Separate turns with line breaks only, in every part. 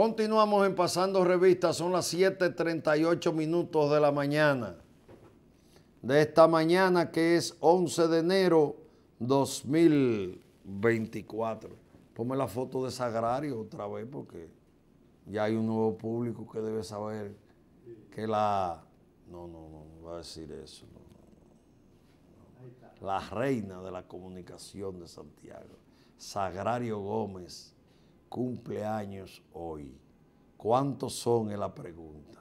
Continuamos en Pasando Revistas, son las 7.38 minutos de la mañana. De esta mañana que es 11 de enero 2024. Ponme la foto de Sagrario otra vez porque ya hay un nuevo público que debe saber que la... No, no, no, no va a decir eso. La reina de la comunicación de Santiago, Sagrario Gómez cumpleaños hoy. ¿Cuántos son? Es la pregunta.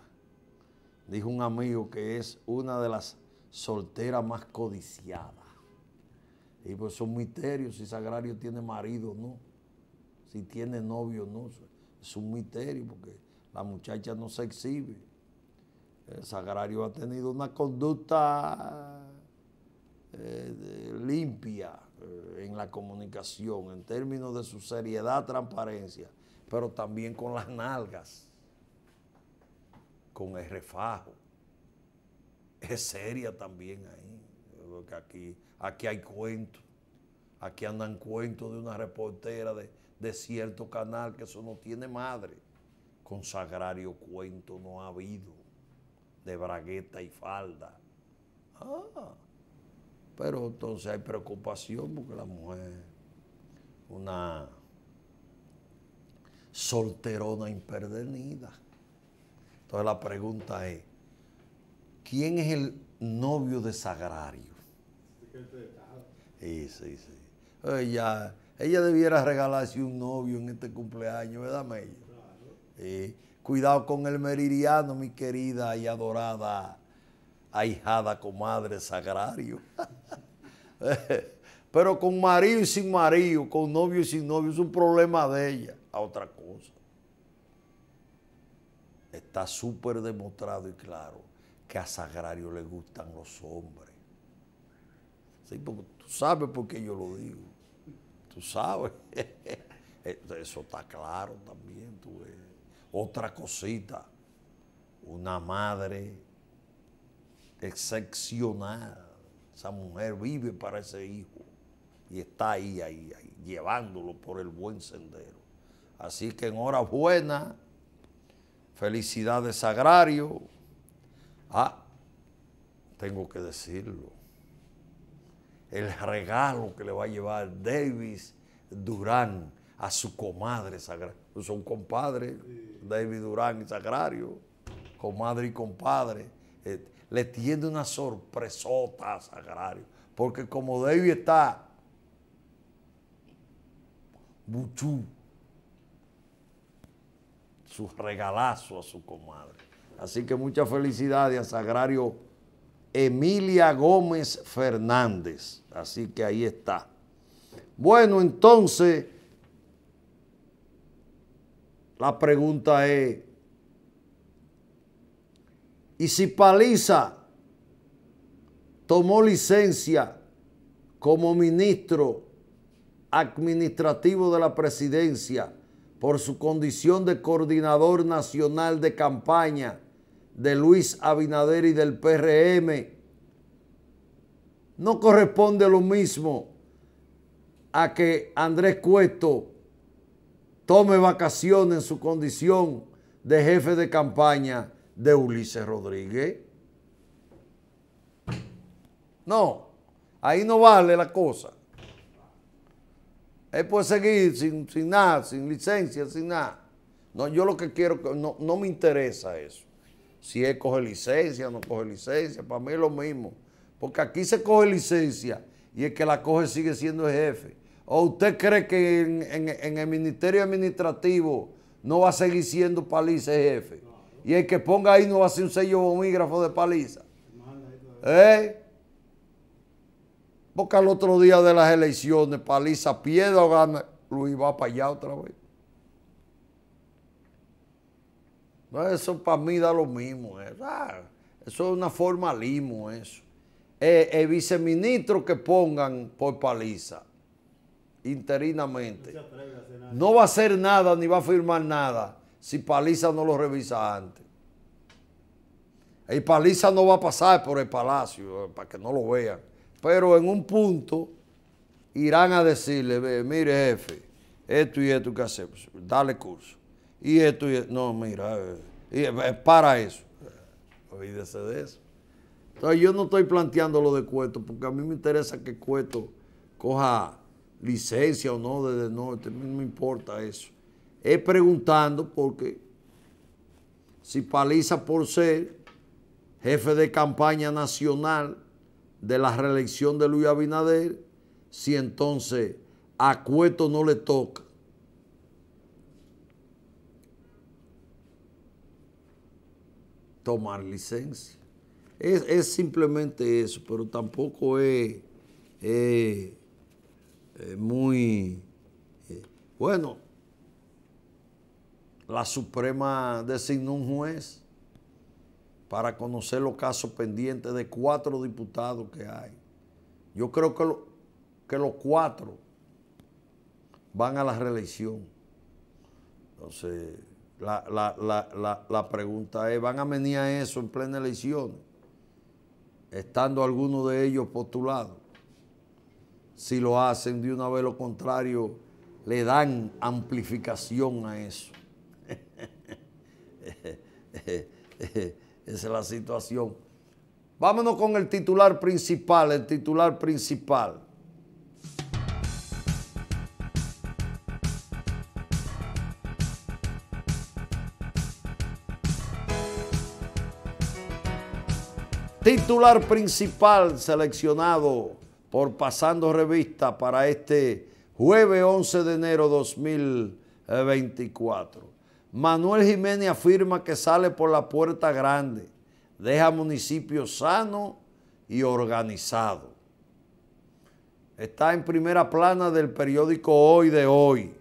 Dijo un amigo que es una de las solteras más codiciadas. Y pues son misterios si Sagrario tiene marido o no, si tiene novio o no. Es un misterio porque la muchacha no se exhibe. El eh, Sagrario ha tenido una conducta eh, limpia eh, en la comunicación, en términos de su seriedad, transparencia, pero también con las nalgas, con el refajo. Es seria también ahí, aquí, aquí hay cuentos, aquí andan cuentos de una reportera de, cierto canal que eso no tiene madre. Con sagrario cuento no ha habido, de bragueta y falda. Ah. Pero entonces hay preocupación porque la mujer, una solterona imperdenida. Entonces la pregunta es, ¿quién es el novio de Sagrario? Sí, sí, sí. Ella, ella debiera regalarse un novio en este cumpleaños, ¿verdad, ella Claro. Cuidado con el meridiano, mi querida y adorada ahijada, Madre sagrario. Pero con marido y sin marido, con novio y sin novio, es un problema de ella, a otra cosa. Está súper demostrado y claro que a Sagrario le gustan los hombres. Sí, tú sabes por qué yo lo digo. Tú sabes. Eso está claro también. Otra cosita. Una madre excepcional. Esa mujer vive para ese hijo y está ahí, ahí, ahí, llevándolo por el buen sendero. Así que enhorabuena, felicidades Sagrario. Ah, tengo que decirlo, el regalo que le va a llevar Davis Durán a su comadre sagrario. Son compadres, David Durán y Sagrario, comadre y compadre. Eh, le tiende una sorpresota a Sagrario. Porque como David está mucho, su regalazo a su comadre. Así que muchas felicidades a Sagrario Emilia Gómez Fernández. Así que ahí está. Bueno, entonces, la pregunta es, y si Paliza tomó licencia como ministro administrativo de la presidencia por su condición de coordinador nacional de campaña de Luis Abinader y del PRM, no corresponde lo mismo a que Andrés Cueto tome vacaciones en su condición de jefe de campaña de Ulises Rodríguez. No, ahí no vale la cosa. Él puede seguir sin, nada, sin licencia, sin nada. No, yo lo que quiero, no, no me interesa eso. Si él coge licencia, no coge licencia, para mí es lo mismo. Porque aquí se coge licencia y el que la coge sigue siendo jefe. ¿O usted cree que en, el Ministerio Administrativo no va a seguir siendo Paliza jefe? Y el que ponga ahí no va a ser un sello bomígrafo de paliza. ¿Eh? Porque al otro día de las elecciones, paliza piedra o gana, Luis va para allá otra vez. No, eso para mí da lo mismo. Eh. Ah, eso es una formalismo, eso. Eh, el viceministro que pongan por paliza, interinamente, no va a hacer nada ni va a firmar nada si Paliza no lo revisa antes. y Paliza no va a pasar por el palacio eh, para que no lo vean. Pero en un punto irán a decirle, mire jefe, esto y esto que hacemos, dale curso. Y esto y esto, no, mira, eh, para eso. Eh, olvídese de eso. Entonces yo no estoy planteando lo de Cueto, porque a mí me interesa que Cueto coja licencia o no desde norte, a mí no me importa eso es preguntando porque si Paliza por ser jefe de campaña nacional de la reelección de Luis Abinader, si entonces a Cueto no le toca. tomar licencia. Es, simplemente eso, pero tampoco es muy... Eh, bueno, la Suprema designó un juez para conocer los casos pendientes de cuatro diputados que hay. Yo creo que, que los cuatro van a la reelección. Entonces, la, pregunta es, ¿van a venir a eso en plena elección? Estando alguno de ellos postulados Si lo hacen de una vez lo contrario, le dan amplificación a eso. Esa es la situación. Vámonos con el titular principal, el titular principal. Titular principal seleccionado por Pasando Revista para este jueves 11 de enero 2024. Manuel Jiménez afirma que sale por la puerta grande, deja municipio sano y organizado. Está en primera plana del periódico Hoy de hoy,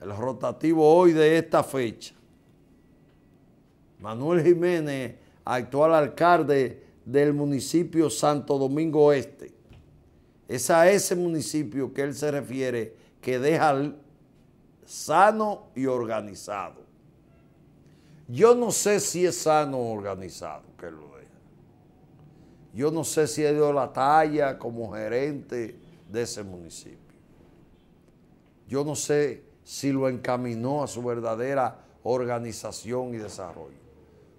el rotativo hoy de esta fecha. Manuel Jiménez, actual alcalde del municipio Santo Domingo Este. Es a ese municipio que él se refiere que deja sano y organizado. Yo no sé si es sano o organizado que lo deja. Yo no sé si he dio la talla como gerente de ese municipio. Yo no sé si lo encaminó a su verdadera organización y desarrollo.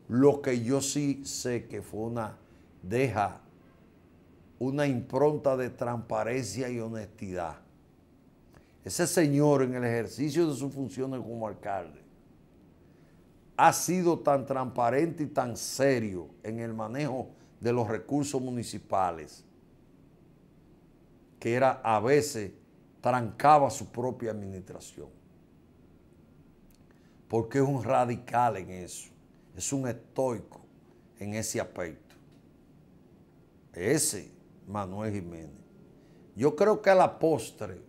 Lo que yo sí sé que fue una deja, una impronta de transparencia y honestidad ese señor en el ejercicio de sus funciones como alcalde ha sido tan transparente y tan serio en el manejo de los recursos municipales que era a veces trancaba su propia administración. Porque es un radical en eso, es un estoico en ese aspecto. Ese Manuel Jiménez. Yo creo que a la postre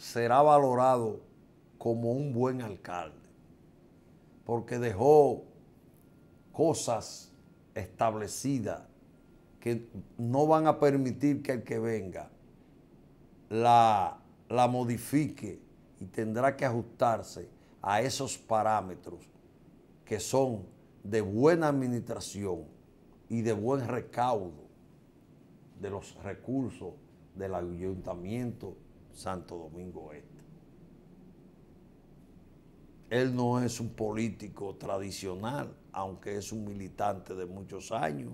será valorado como un buen alcalde, porque dejó cosas establecidas que no van a permitir que el que venga la, la modifique y tendrá que ajustarse a esos parámetros que son de buena administración y de buen recaudo de los recursos del ayuntamiento Santo Domingo Este. Él no es un político tradicional, aunque es un militante de muchos años.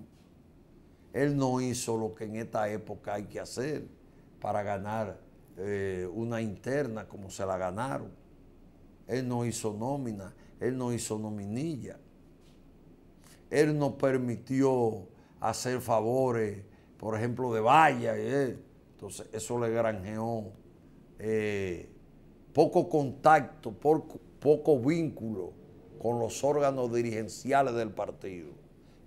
Él no hizo lo que en esta época hay que hacer para ganar eh, una interna como se la ganaron. Él no hizo nómina, él no hizo nominilla. Él no permitió hacer favores, por ejemplo, de valla. Eh. Entonces, eso le granjeó eh, poco contacto, poco, poco vínculo con los órganos dirigenciales del partido.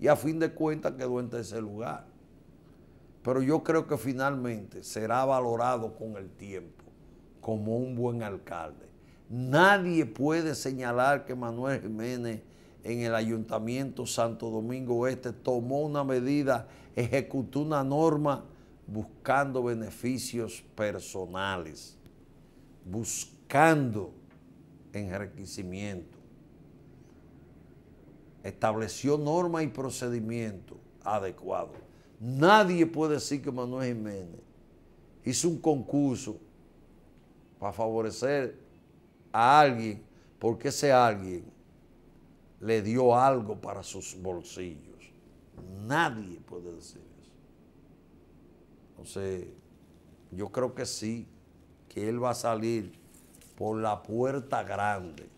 Y a fin de cuentas quedó en ese lugar. Pero yo creo que finalmente será valorado con el tiempo como un buen alcalde. Nadie puede señalar que Manuel Jiménez en el Ayuntamiento Santo Domingo Oeste tomó una medida, ejecutó una norma buscando beneficios personales buscando enriquecimiento. Estableció normas y procedimientos adecuados. Nadie puede decir que Manuel Jiménez hizo un concurso para favorecer a alguien porque ese alguien le dio algo para sus bolsillos. Nadie puede decir eso. Entonces, yo creo que sí, que él va a salir por la puerta grande.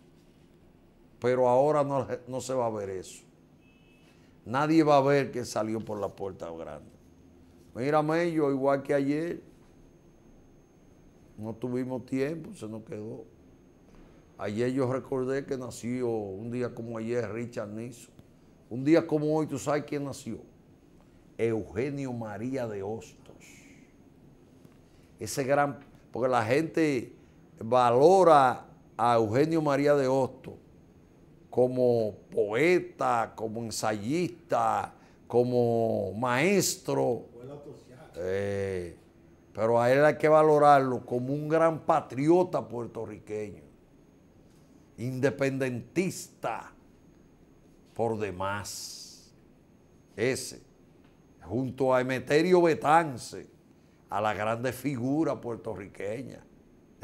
Pero ahora no, se va a ver eso. Nadie va a ver que salió por la puerta grande. Mírame yo igual que ayer, no tuvimos tiempo, se nos quedó. Ayer yo recordé que nació un día como ayer Richard Nixon. Un día como hoy, ¿tú sabes quién nació? Eugenio María de Hostos. Ese gran porque la gente valora a Eugenio María de Hosto como poeta, como ensayista, como maestro. Eh, pero a él hay que valorarlo como un gran patriota puertorriqueño, independentista por demás. Ese, junto a Emeterio Betance, a la grande figura puertorriqueña,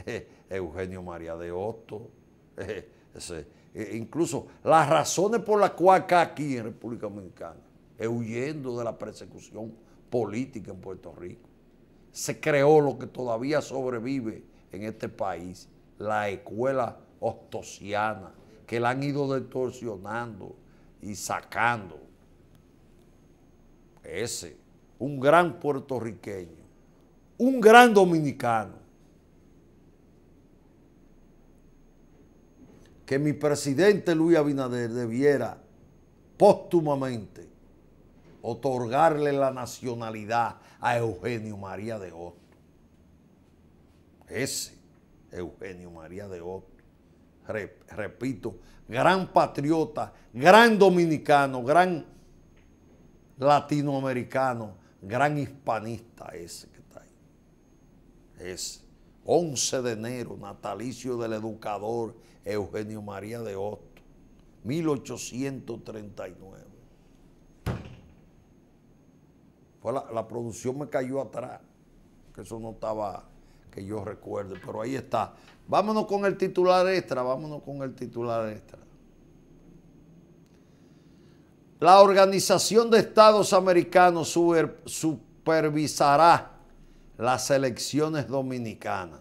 Eugenio María de Hosto. E, incluso las razones por las cuales acá aquí en República Dominicana, eh, huyendo de la persecución política en Puerto Rico, se creó lo que todavía sobrevive en este país, la escuela ostosiana, que la han ido distorsionando y sacando. Ese, un gran puertorriqueño un gran dominicano. Que mi presidente Luis Abinader debiera póstumamente otorgarle la nacionalidad a Eugenio María de Oto. Ese Eugenio María de Oto, Repito, gran patriota, gran dominicano, gran latinoamericano, gran hispanista ese es 11 de enero, natalicio del educador Eugenio María de Hosto, 1839. la, la producción me cayó atrás, que eso no estaba que yo recuerde, pero ahí está. Vámonos con el titular extra, vámonos con el titular extra. La Organización de Estados Americanos supervisará las elecciones dominicanas.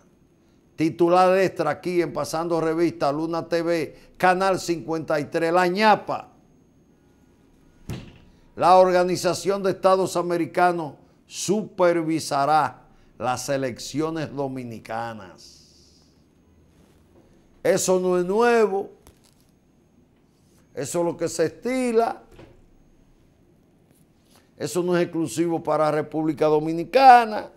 Titular extra aquí en Pasando Revista, Luna TV, Canal 53, La ñapa. La Organización de Estados Americanos supervisará las elecciones dominicanas. Eso no es nuevo. Eso es lo que se estila. Eso no es exclusivo para República Dominicana.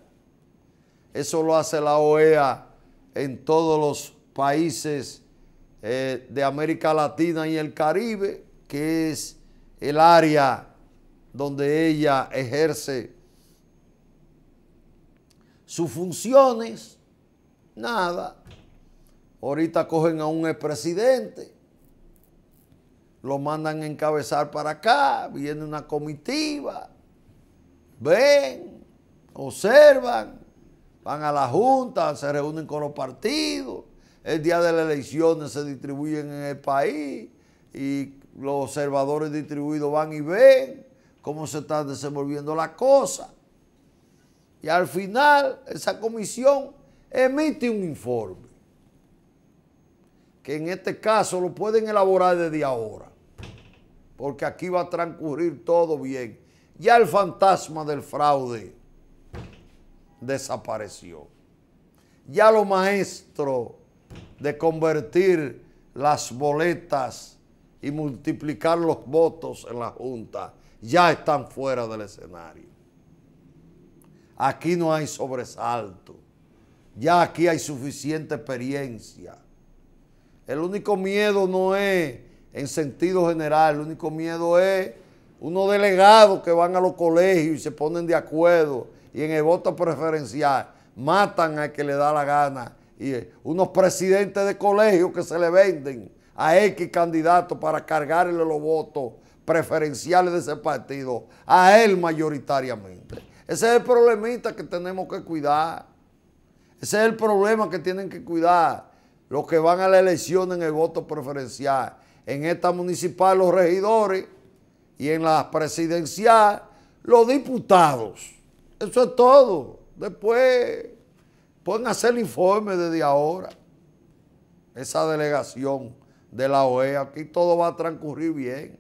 Eso lo hace la OEA en todos los países eh, de América Latina y el Caribe, que es el área donde ella ejerce sus funciones. Nada. Ahorita cogen a un expresidente, lo mandan a encabezar para acá, viene una comitiva, ven, observan, van a la Junta, se reúnen con los partidos, el día de las elecciones se distribuyen en el país y los observadores distribuidos van y ven cómo se está desenvolviendo la cosas Y al final esa comisión emite un informe, que en este caso lo pueden elaborar desde ahora, porque aquí va a transcurrir todo bien. Ya el fantasma del fraude desapareció. Ya lo maestro de convertir las boletas y multiplicar los votos en la Junta ya están fuera del escenario. Aquí no hay sobresalto. Ya aquí hay suficiente experiencia. El único miedo no es, en sentido general, el único miedo es unos delegados que van a los colegios y se ponen de acuerdo y en el voto preferencial matan al que le da la gana. Y eh, unos presidentes de colegios que se le venden a X candidato para cargarle los votos preferenciales de ese partido, a él mayoritariamente. Ese es el problemita que tenemos que cuidar. Ese es el problema que tienen que cuidar los que van a la elección en el voto preferencial. En esta municipal los regidores y en la presidencial los diputados. Eso es todo. Después pueden hacer el informe desde ahora. Esa delegación de la OEA, aquí todo va a transcurrir bien.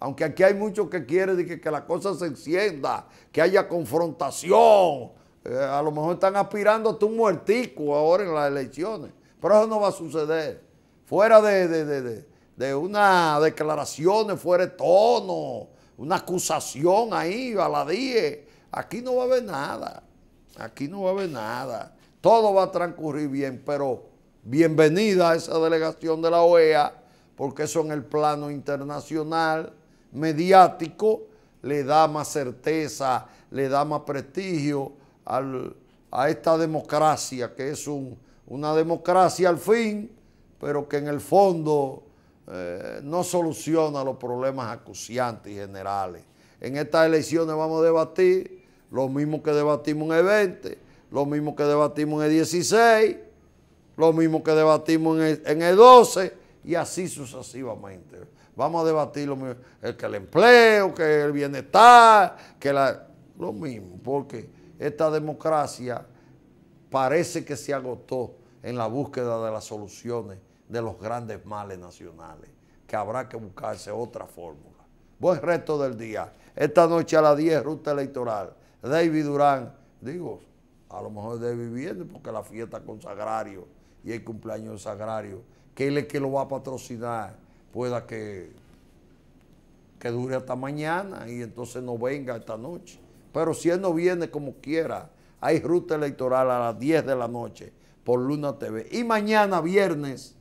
Aunque aquí hay muchos que quieren que, que la cosa se encienda, que haya confrontación. Eh, a lo mejor están aspirando a un muertico ahora en las elecciones. Pero eso no va a suceder. Fuera de, de, de, una declaración, fuera de tono, una acusación ahí a la DIE Aquí no va a haber nada, aquí no va a haber nada. Todo va a transcurrir bien, pero bienvenida a esa delegación de la OEA, porque eso en el plano internacional, mediático, le da más certeza, le da más prestigio a esta democracia, que es una democracia al fin, pero que en el fondo eh, no soluciona los problemas acuciantes y generales. En estas elecciones vamos a debatir lo mismo que debatimos en el 20, lo mismo que debatimos en el 16, lo mismo que debatimos en el, 12 y así sucesivamente. Vamos a debatir lo mismo, el que el empleo, que el bienestar, que lo mismo, porque esta democracia parece que se agotó en la búsqueda de las soluciones de los grandes males nacionales, que habrá que buscarse otra fórmula. Buen resto del día. Esta noche a las 10, ruta electoral. David Durán, digo, a lo mejor David viene porque la fiesta con Sagrario y el cumpleaños Sagrario, que él es que lo va a patrocinar, pueda que, que dure hasta mañana y entonces no venga esta noche. Pero si él no viene como quiera, hay ruta electoral a las 10 de la noche por Luna TV. Y mañana viernes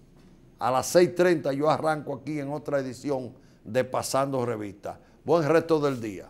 a las 6.30 yo arranco aquí en otra edición de Pasando Revista. Buen resto del día.